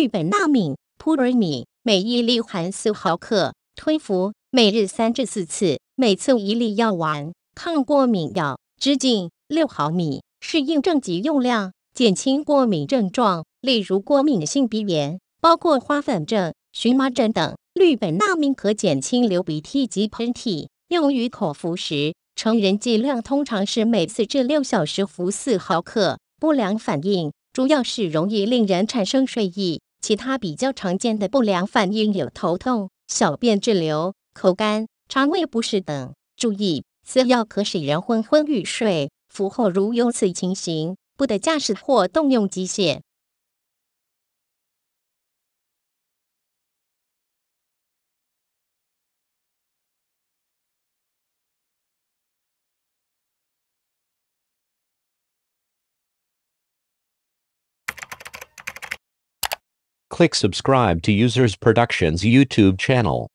氯苯那敏、扑尔敏，每一粒含四毫克，吞服，每日三至四次，每次一粒药丸。抗过敏药，直径六毫米，适应症及用量，减轻过敏症状，例如过敏性鼻炎，包括花粉症、荨麻疹等。氯苯那敏可减轻流鼻涕及喷嚏。用于口服时，成人剂量通常是每次至六小时服四毫克。不良反应主要是容易令人产生睡意。其他比较常见的不良反应有头痛、小便滞留、口干、肠胃不适等。注意，此药可使人昏昏欲睡，服后如有此情形，不得驾驶或动用机械。Click subscribe to Users Productions YouTube channel.